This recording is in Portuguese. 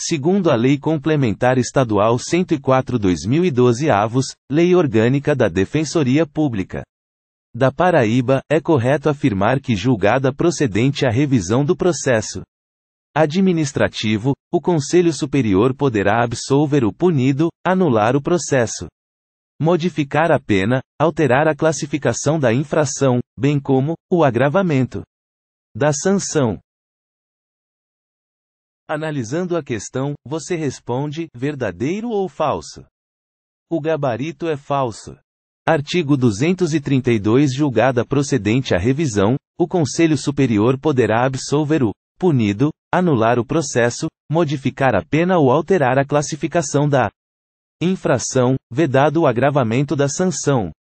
segundo a Lei Complementar Estadual 104/2012 avos, Lei Orgânica da Defensoria Pública da Paraíba, é correto afirmar que julgada procedente a revisão do processo administrativo, o Conselho Superior poderá absolver o punido, anular o processo, modificar a pena, alterar a classificação da infração, bem como o agravamento da sanção. Analisando a questão, você responde: verdadeiro ou falso? O gabarito é falso. Artigo 232 Julgada procedente a revisão, o Conselho Superior poderá absolver o punido, anular o processo, modificar a pena ou alterar a classificação da infração, vedado o agravamento da sanção.